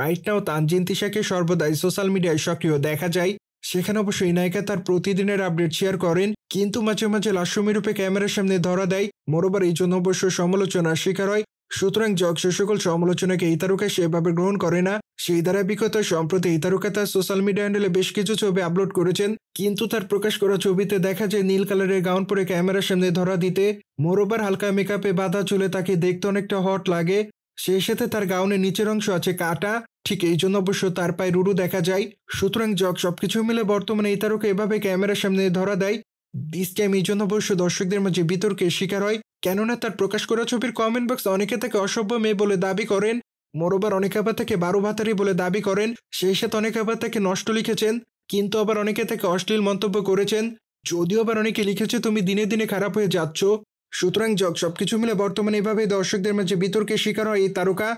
right now Tanjin তিশাকে সর্বদাই social মিডিয়ায় সক্রিয় দেখা যায় সেখানে অবশ্যই নায়িকা তার প্রতিদিনের আপডেট শেয়ার করেন কিন্তু মাঝে মাঝে রূপে ক্যামেরার সামনে ধরা দেয় মরোবার এই জন্য অবশ্য সমালোচনার শিকার হয় সুতরাং যক সে সকল সমালোচনাকে এই তারকা সেভাবে গ্রহণ করে না সেই দ্বারা বিগত সম্প্রতি এই তারকা তার সোশ্যাল মিডিয়া হ্যান্ডেলে বেশ কিছু ছবি আপলোড করেছেন কিন্তু তার প্রকাশ করা ছবিতে দেখা যায় নীল কালারের গাউন পরে ক্যামেরার সামনে ধরা দিতে মরোবার হালকা মেকআপে বাধা চুলে তাকে দেখতে অনেকটা হট লাগে সেই সাথে তার গাউনের নিচের অংশ আছে কাটা ঠিক এই জন্য অবশ্য তার পায়ে রুরু দেখা যায় সুতরাং জগ সবকিছু মিলে বর্তমানে এই তারকা এভাবে ক্যামেরার সামনে ধরা দেয় দিস টাইম এই জন্য অবশ্য দর্শকদের মাঝে বিতর্কের শিকার হয় কেননা তার প্রকাশ করা ছবির কমেন্ট বক্স অনেকে তাকে অসভ্য মেয়ে বলে দাবি করেন মরোবার অনেকে আবার তাকে বারো ভাতারি বলে দাবি করেন সেই সাথে অনেকে আবার তাকে নষ্ট লিখেছেন কিন্তু আবার অনেকে তাকে অশ্লীল মন্তব্য করেছেন যদিও আবার অনেকে লিখেছে তুমি দিনে দিনে খারাপ হয়ে যাচ্ছ সুতরাং যক সবকিছু মিলে বর্তমানে এভাবেই দর্শকদের মাঝে বিতর্কের শিকার হয় এই তারকা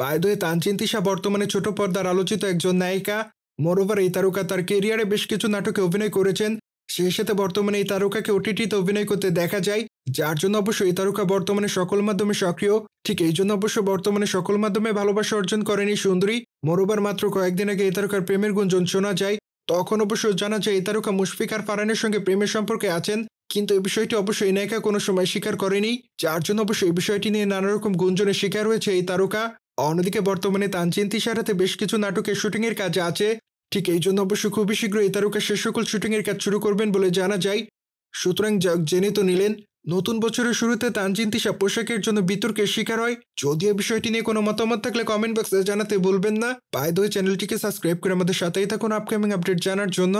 বায়দয়ে তানচিন্তিসা বর্তমানে ছোট পর্দার আলোচিত একজন নায়িকা মোরোভার এই তারকা তার কেরিয়ারে বেশ কিছু নাটকে অভিনয় করেছেন সেই সাথে বর্তমানে এই তারকাকে ওটিটিতে অভিনয় করতে দেখা যায় যার জন্য অবশ্য এই তারকা বর্তমানে সকল মাধ্যমে সক্রিয় ঠিক এই জন্য অবশ্য বর্তমানে সকল মাধ্যমে ভালোবাসা অর্জন করেনি সুন্দরী মোরোবার মাত্র কয়েকদিন আগে এই তারকার প্রেমের গুঞ্জন শোনা যায় তখন অবশ্য জানা যায় এই তারকা মুশফিকার ফারানের সঙ্গে প্রেমের সম্পর্কে আছেন কিন্তু এই বিষয়টি অবশ্য এনায়কা কোনো সময় স্বীকার করেনি যার জন্য অবশ্য এই বিষয়টি নিয়ে নানা রকম গুঞ্জনের শিকার হয়েছে এই তারকা অন্যদিকে বর্তমানে তানচিন তিশারাতে বেশ কিছু নাটকের শুটিংয়ের কাজে আছে ঠিক এই জন্য অবশ্য খুবই শীঘ্র এই তারকা সে সকল শুটিংয়ের কাজ শুরু করবেন বলে জানা যায় সুতরাং জেনে তো নিলেন নতুন বছরের শুরুতে তানজিন তিশা পোশাকের জন্য বিতর্কের শিকার হয় যদিও বিষয়টি নিয়ে কোনো মতামত থাকলে কমেন্ট বক্সে জানাতে ভুলবেন না বাইদ চ্যানেলটিকে সাবস্ক্রাইব করে আমাদের সাথেই থাকুন আপকামিং আপডেট জানার জন্য